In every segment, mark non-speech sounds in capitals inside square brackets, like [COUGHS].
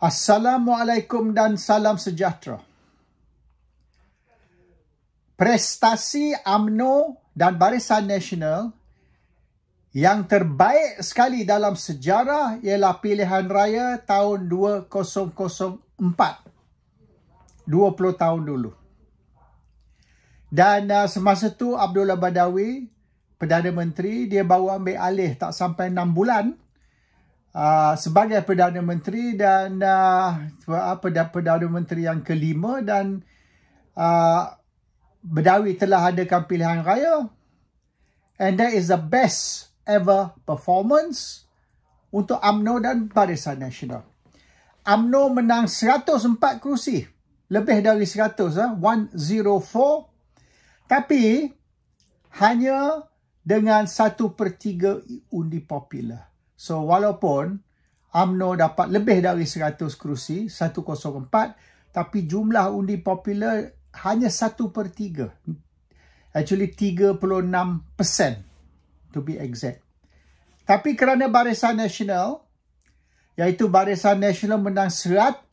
Assalamualaikum dan salam sejahtera. Prestasi AMNO dan Barisan Nasional yang terbaik sekali dalam sejarah ialah pilihan raya tahun 2004. 20 tahun dulu. Dan uh, semasa tu Abdullah Badawi, Perdana Menteri, dia bawa ambil alih tak sampai 6 bulan uh, sebagai Perdana Menteri dan uh, Perdana Menteri yang kelima dan uh, ah, Bedawi telah adakan pilihan raya and that is the best ever performance untuk AMNO dan Barisan Nasional. AMNO menang 104 kerusi. Lebih dari 100. Eh? 104. Tapi hanya dengan 1 per 3 undi popular. So walaupun AMNO dapat lebih dari 100 kerusi, 104, tapi jumlah undi popular hanya 1 per 3. Actually 36 persen to be exact. Tapi kerana Barisan Nasional, iaitu Barisan Nasional menang 198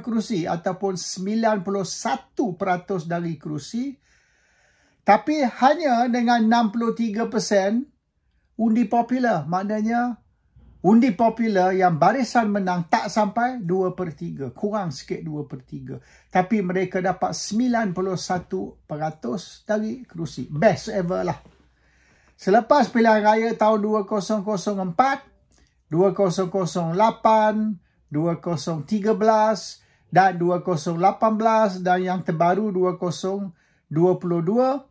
kerusi ataupun 91% dari kerusi, tapi hanya dengan 63% undi popular. Maknanya undi popular yang barisan menang tak sampai 2 per 3. Kurang sikit 2 per 3. Tapi mereka dapat 91% dari kerusi. Best ever lah. Selepas pilihan raya tahun 2004, 2008, 2013 dan 2018 dan yang terbaru 2022,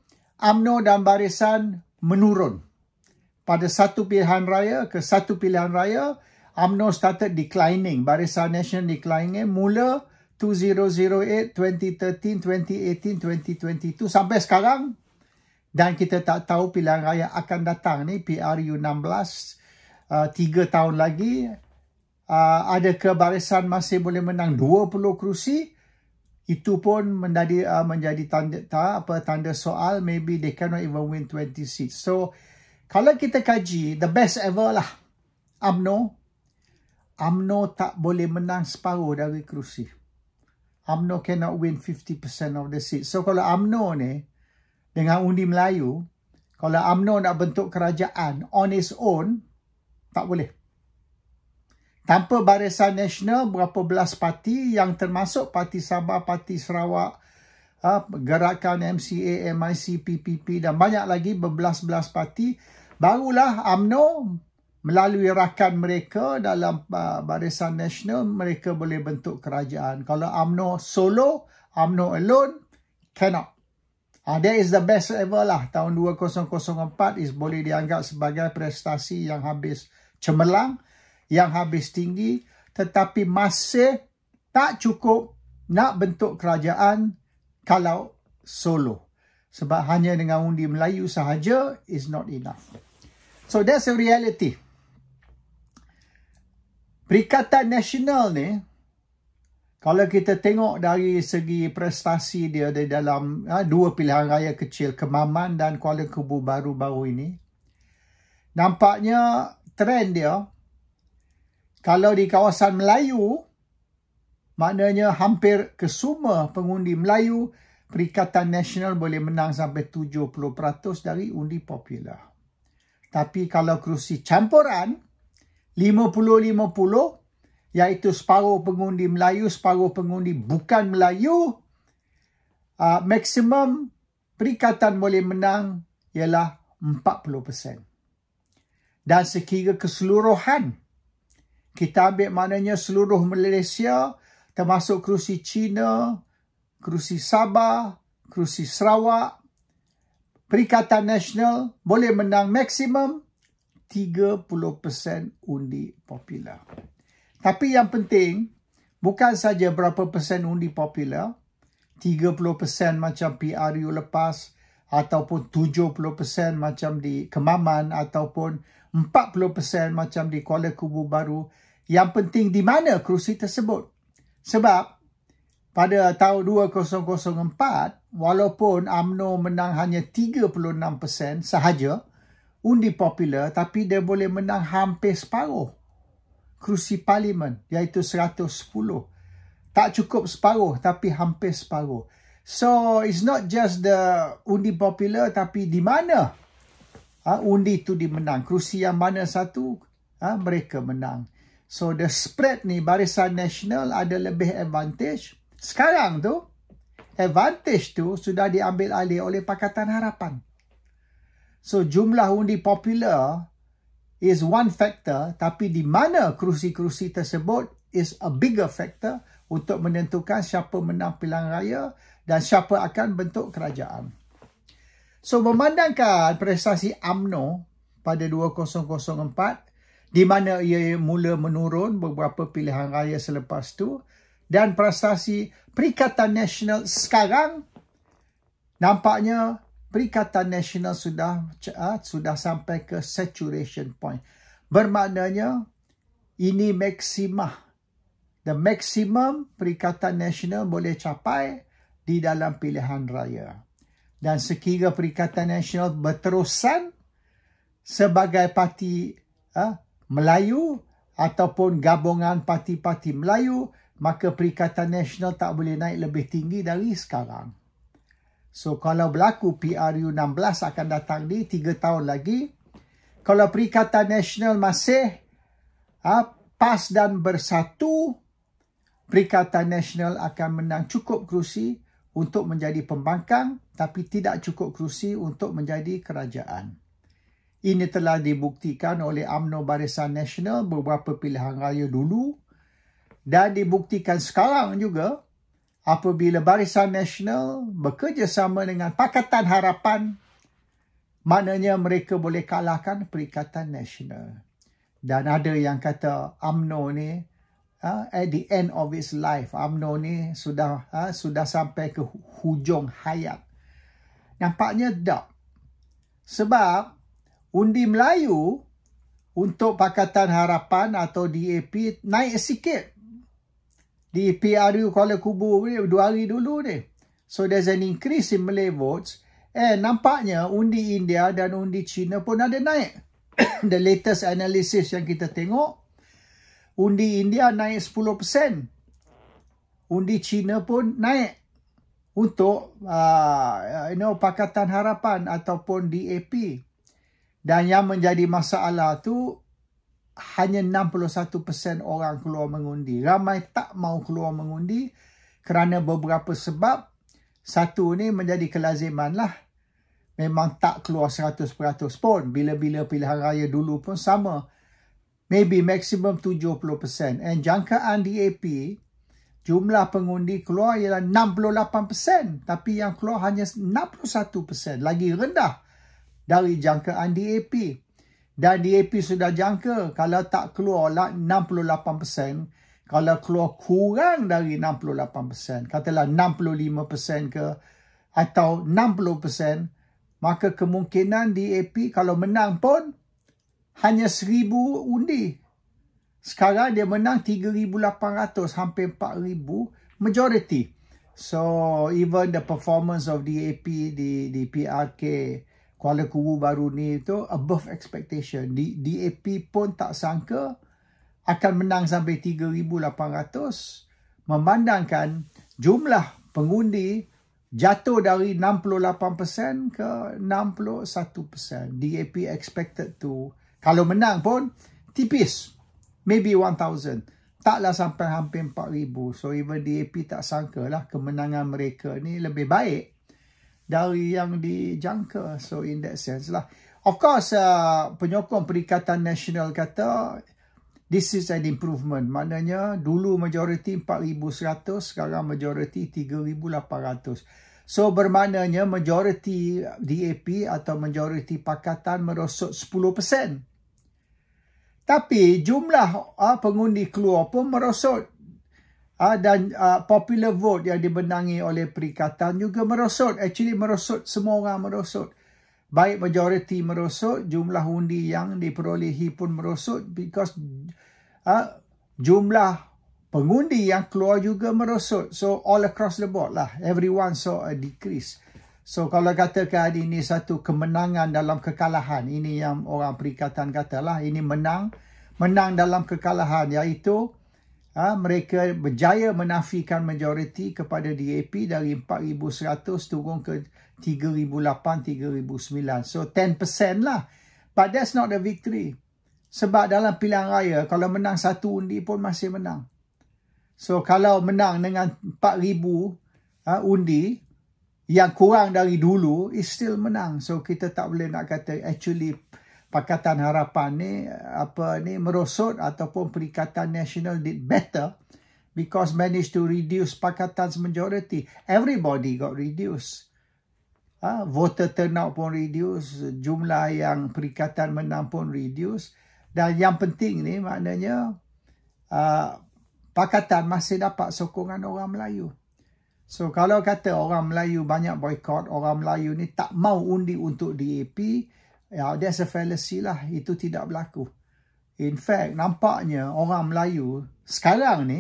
AMNO dan barisan menurun pada satu pilihan raya ke satu pilihan raya, UMNO started declining. Barisan Nasional declining mula 2008, 2013, 2018, 2022 sampai sekarang dan kita tak tahu pilihan raya akan datang ni PRU 16 uh, tahun lagi uh, ada ke barisan masih boleh menang 20 kerusi itu pun menjadi uh, menjadi tanda tak, apa tanda soal maybe they cannot even win 20 seats so kalau kita kaji the best ever lah UMNO UMNO tak boleh menang separuh dari kerusi UMNO cannot win 50% of the seat so kalau UMNO ni dengan undi Melayu kalau UMNO nak bentuk kerajaan on its own tak boleh tanpa barisan nasional berapa belas parti yang termasuk parti Sabah parti Sarawak Uh, gerakan MCA, MIC, PPP dan banyak lagi berbelas-belas parti Barulah AMNO melalui rakan mereka dalam uh, barisan nasional mereka boleh bentuk kerajaan. Kalau AMNO solo, AMNO alone, cannot. Uh, that is the best ever lah. Tahun 2004 is boleh dianggap sebagai prestasi yang habis cemerlang, yang habis tinggi tetapi masih tak cukup nak bentuk kerajaan kalau solo. Sebab hanya dengan undi Melayu sahaja is not enough. So that's a reality. Perikatan Nasional ni, kalau kita tengok dari segi prestasi dia di dalam ha, dua pilihan raya kecil, Kemaman dan Kuala Kubu baru-baru ini, nampaknya trend dia, kalau di kawasan Melayu, maknanya hampir kesemua pengundi Melayu, Perikatan Nasional boleh menang sampai 70% dari undi popular. Tapi kalau kerusi campuran 50-50 iaitu separuh pengundi Melayu, separuh pengundi bukan Melayu, uh, maksimum perikatan boleh menang ialah 40%. Dan sekira keseluruhan, kita ambil maknanya seluruh Malaysia termasuk kerusi Cina, kerusi Sabah, kerusi Sarawak, Perikatan Nasional boleh menang maksimum 30% undi popular. Tapi yang penting, bukan saja berapa persen undi popular, 30% macam PRU lepas ataupun 70% macam di Kemaman ataupun 40% macam di Kuala Kubu Baru. Yang penting di mana kerusi tersebut. Sebab pada tahun 2004 walaupun AMNO menang hanya 36% sahaja undi popular tapi dia boleh menang hampir separuh kerusi parlimen iaitu 110 tak cukup separuh tapi hampir separuh so it's not just the undi popular tapi di mana ha, undi itu dimenang kerusi yang mana satu ha, mereka menang so the spread ni barisan nasional ada lebih advantage sekarang tu advantage tu sudah diambil alih oleh Pakatan Harapan. So jumlah undi popular is one factor tapi di mana kerusi-kerusi tersebut is a bigger factor untuk menentukan siapa menang pilihan raya dan siapa akan bentuk kerajaan. So memandangkan prestasi AMNO pada 2004 di mana ia mula menurun beberapa pilihan raya selepas tu dan prestasi Perikatan Nasional sekarang nampaknya Perikatan Nasional sudah ah, sudah sampai ke saturation point. Bermaknanya ini maksima, The maximum Perikatan Nasional boleh capai di dalam pilihan raya. Dan sekira Perikatan Nasional berterusan sebagai parti uh, Melayu ataupun gabungan parti-parti Melayu maka Perikatan Nasional tak boleh naik lebih tinggi dari sekarang. So kalau berlaku PRU 16 akan datang ni 3 tahun lagi. Kalau Perikatan Nasional masih ha, PAS dan bersatu, Perikatan Nasional akan menang cukup kerusi untuk menjadi pembangkang tapi tidak cukup kerusi untuk menjadi kerajaan. Ini telah dibuktikan oleh UMNO Barisan Nasional beberapa pilihan raya dulu dan dibuktikan sekarang juga apabila Barisan Nasional bekerjasama dengan Pakatan Harapan maknanya mereka boleh kalahkan Perikatan Nasional. Dan ada yang kata UMNO ni uh, at the end of his life. UMNO ni sudah uh, sudah sampai ke hujung hayat. Nampaknya tak. Sebab undi Melayu untuk Pakatan Harapan atau DAP naik sikit di PRU Kuala Kubu dua hari dulu ni. So there's an increase in Malay votes. Eh nampaknya undi India dan undi China pun ada naik. [COUGHS] The latest analysis yang kita tengok, undi India naik 10%. Undi China pun naik untuk uh, you know Pakatan Harapan ataupun DAP. Dan yang menjadi masalah tu hanya 61% orang keluar mengundi. Ramai tak mau keluar mengundi kerana beberapa sebab. Satu ni menjadi kelaziman lah. Memang tak keluar 100% pun. Bila-bila pilihan raya dulu pun sama. Maybe maksimum 70%. And jangkaan DAP, jumlah pengundi keluar ialah 68%. Tapi yang keluar hanya 61%. Lagi rendah dari jangkaan DAP. Dan DAP sudah jangka kalau tak keluar 68%, lah, kalau keluar kurang dari 68%, katalah 65% ke atau 60%, maka kemungkinan DAP kalau menang pun hanya 1,000 undi. Sekarang dia menang 3,800 hampir 4,000 majority. So even the performance of DAP di, di PRK Kuala Kubu baru ni itu above expectation. Di DAP pun tak sangka akan menang sampai 3,800 memandangkan jumlah pengundi jatuh dari 68% ke 61%. DAP expected to kalau menang pun tipis. Maybe 1,000. Taklah sampai hampir 4,000. So even DAP tak sangka lah kemenangan mereka ni lebih baik dari yang dijangka. So in that sense lah. Of course, uh, penyokong Perikatan Nasional kata this is an improvement. Maknanya dulu majoriti 4,100, sekarang majoriti 3,800. So bermaknanya majoriti DAP atau majoriti pakatan merosot 10%. Tapi jumlah uh, pengundi keluar pun merosot Ah, dan uh, popular vote yang dibenangi oleh perikatan juga merosot. Actually merosot, semua orang merosot. Baik majoriti merosot, jumlah undi yang diperolehi pun merosot because uh, jumlah pengundi yang keluar juga merosot. So all across the board lah, everyone saw a decrease. So kalau katakan ini satu kemenangan dalam kekalahan, ini yang orang perikatan katalah, ini menang, menang dalam kekalahan iaitu ha, mereka berjaya menafikan majoriti kepada DAP dari 4,100 turun ke 3,008-3,009. So 10% lah. But that's not the victory. Sebab dalam pilihan raya, kalau menang satu undi pun masih menang. So kalau menang dengan 4,000 ha, undi yang kurang dari dulu, is still menang. So kita tak boleh nak kata actually Pakatan Harapan ni apa ni merosot ataupun Perikatan Nasional did better because managed to reduce Pakatan's majority. Everybody got reduced. Ha, voter turnout pun reduce, jumlah yang perikatan menang pun reduce. Dan yang penting ni maknanya uh, pakatan masih dapat sokongan orang Melayu. So kalau kata orang Melayu banyak boycott orang Melayu ni tak mau undi untuk DAP, uh, Ya, that's a fallacy lah. Itu tidak berlaku. In fact, nampaknya orang Melayu sekarang ni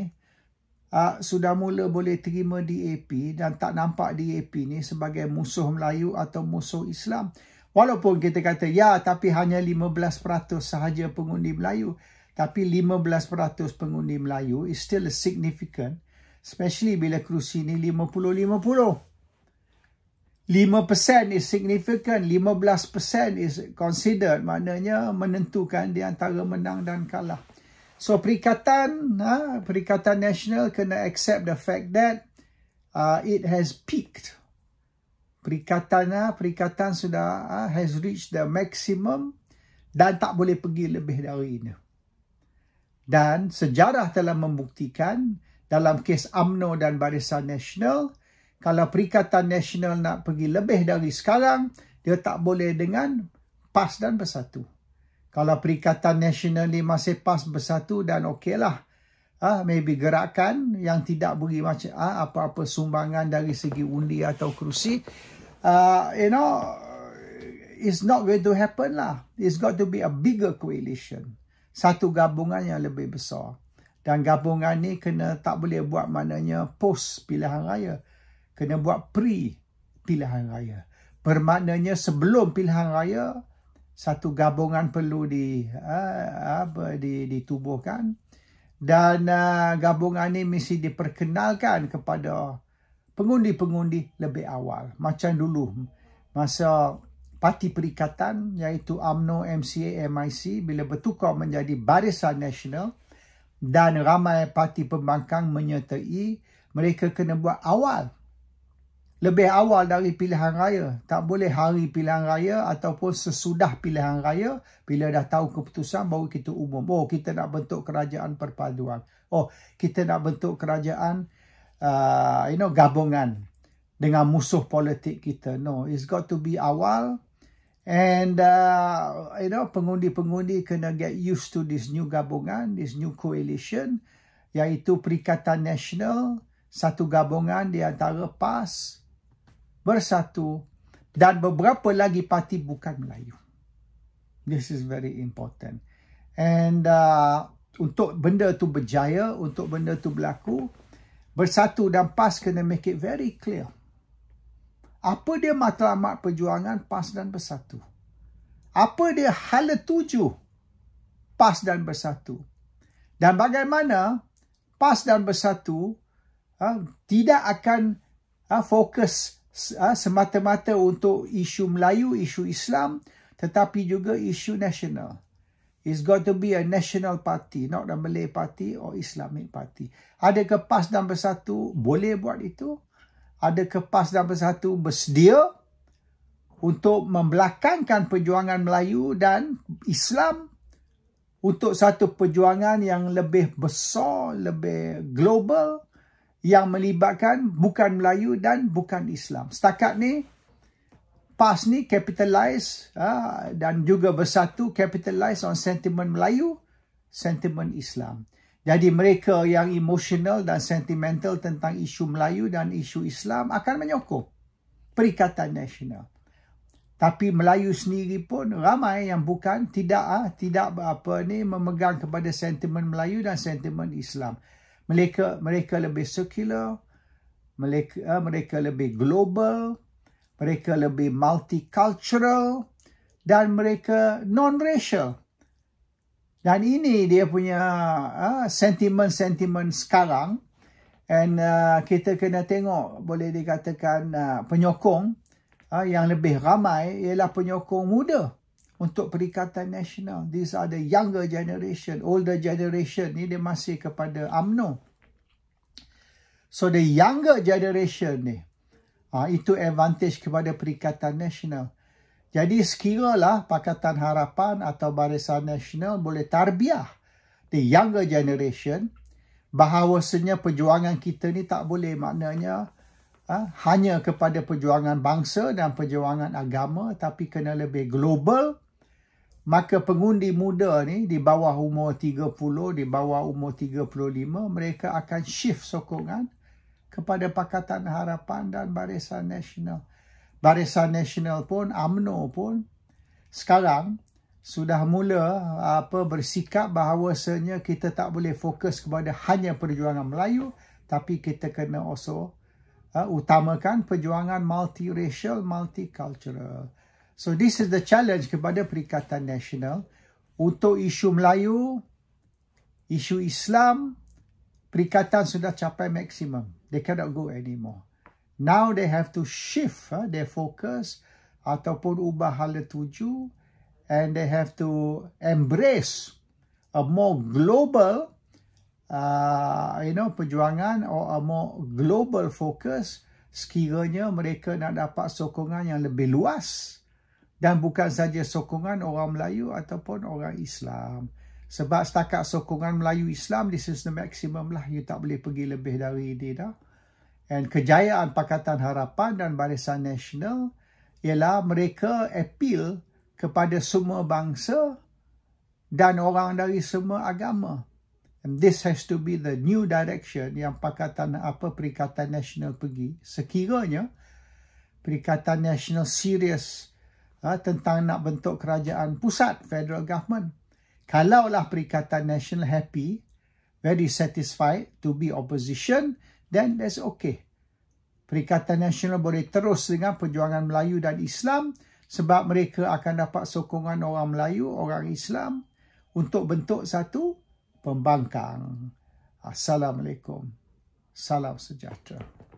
uh, sudah mula boleh terima DAP dan tak nampak DAP ni sebagai musuh Melayu atau musuh Islam. Walaupun kita kata, ya tapi hanya 15% sahaja pengundi Melayu. Tapi 15% pengundi Melayu is still significant. Especially bila kerusi ni 50-50. 5% is significant, 15% is considered, maknanya menentukan di antara menang dan kalah. So perikatan, ha, perikatan nasional kena accept the fact that uh, it has peaked. Perikatan, ha, perikatan sudah ha, has reached the maximum dan tak boleh pergi lebih dari ini. Dan sejarah telah membuktikan dalam kes AMNO dan Barisan Nasional, kalau Perikatan Nasional nak pergi lebih dari sekarang, dia tak boleh dengan PAS dan Bersatu. Kalau Perikatan Nasional ni masih PAS Bersatu dan okeylah. Ah, ha, maybe gerakan yang tidak beri macam ha, apa-apa sumbangan dari segi undi atau kerusi. Uh, you know, it's not going to happen lah. It's got to be a bigger coalition. Satu gabungan yang lebih besar. Dan gabungan ni kena tak boleh buat maknanya post pilihan raya kena buat pre pilihan raya. Bermaknanya sebelum pilihan raya satu gabungan perlu di uh, apa di ditubuhkan dan uh, gabungan ini mesti diperkenalkan kepada pengundi-pengundi lebih awal macam dulu masa parti perikatan iaitu AMNO MCA MIC bila bertukar menjadi Barisan Nasional dan ramai parti pembangkang menyertai mereka kena buat awal lebih awal dari pilihan raya. Tak boleh hari pilihan raya ataupun sesudah pilihan raya. Bila dah tahu keputusan baru kita umum. Oh kita nak bentuk kerajaan perpaduan. Oh kita nak bentuk kerajaan uh, you know gabungan dengan musuh politik kita. No, it's got to be awal. And uh, you know pengundi-pengundi kena get used to this new gabungan, this new coalition iaitu Perikatan Nasional satu gabungan di antara PAS, bersatu dan beberapa lagi parti bukan Melayu. This is very important. And uh, untuk benda tu berjaya, untuk benda tu berlaku, bersatu dan PAS kena make it very clear. Apa dia matlamat perjuangan PAS dan bersatu? Apa dia hala tuju PAS dan bersatu? Dan bagaimana PAS dan bersatu uh, tidak akan uh, fokus Ah, semata-mata untuk isu Melayu, isu Islam, tetapi juga isu nasional. It's got to be a national party, not a Malay party or Islamic party. Ada ke PAS dan Bersatu boleh buat itu? Ada ke PAS dan Bersatu bersedia untuk membelakangkan perjuangan Melayu dan Islam untuk satu perjuangan yang lebih besar, lebih global? yang melibatkan bukan Melayu dan bukan Islam. Setakat ni, PAS ni capitalize uh, dan juga bersatu capitalize on sentimen Melayu, sentimen Islam. Jadi mereka yang emosional dan sentimental tentang isu Melayu dan isu Islam akan menyokong Perikatan Nasional. Tapi Melayu sendiri pun ramai yang bukan tidak ah tidak apa ni memegang kepada sentimen Melayu dan sentimen Islam mereka mereka lebih secular mereka eh, mereka lebih global mereka lebih multicultural dan mereka non racial dan ini dia punya uh, eh, sentimen-sentimen sekarang and uh, kita kena tengok boleh dikatakan uh, penyokong uh, yang lebih ramai ialah penyokong muda untuk Perikatan Nasional. These are the younger generation, older generation. ni dia masih kepada UMNO. So the younger generation ni, ah itu advantage kepada Perikatan Nasional. Jadi sekiralah Pakatan Harapan atau Barisan Nasional boleh tarbiah the younger generation bahawasanya perjuangan kita ni tak boleh maknanya uh, hanya kepada perjuangan bangsa dan perjuangan agama tapi kena lebih global maka pengundi muda ni di bawah umur 30 di bawah umur 35 mereka akan shift sokongan kepada Pakatan Harapan dan Barisan Nasional. Barisan Nasional pun AMNO pun sekarang sudah mula apa bersikap bahawasanya kita tak boleh fokus kepada hanya perjuangan Melayu tapi kita kena also uh, utamakan perjuangan multiracial multicultural. So this is the challenge kepada Perikatan Nasional untuk isu Melayu, isu Islam, Perikatan sudah capai maksimum. They cannot go anymore. Now they have to shift uh, their focus ataupun ubah hal tuju and they have to embrace a more global uh, you know perjuangan or a more global focus sekiranya mereka nak dapat sokongan yang lebih luas dan bukan saja sokongan orang Melayu ataupun orang Islam. Sebab setakat sokongan Melayu Islam, this is the maximum lah. You tak boleh pergi lebih dari ini dah. And kejayaan Pakatan Harapan dan Barisan Nasional ialah mereka appeal kepada semua bangsa dan orang dari semua agama. And this has to be the new direction yang Pakatan apa Perikatan Nasional pergi. Sekiranya Perikatan Nasional serius uh, tentang nak bentuk kerajaan pusat federal government. Kalaulah Perikatan Nasional happy, very satisfied to be opposition, then that's okay. Perikatan Nasional boleh terus dengan perjuangan Melayu dan Islam sebab mereka akan dapat sokongan orang Melayu, orang Islam untuk bentuk satu pembangkang. Assalamualaikum. Salam sejahtera.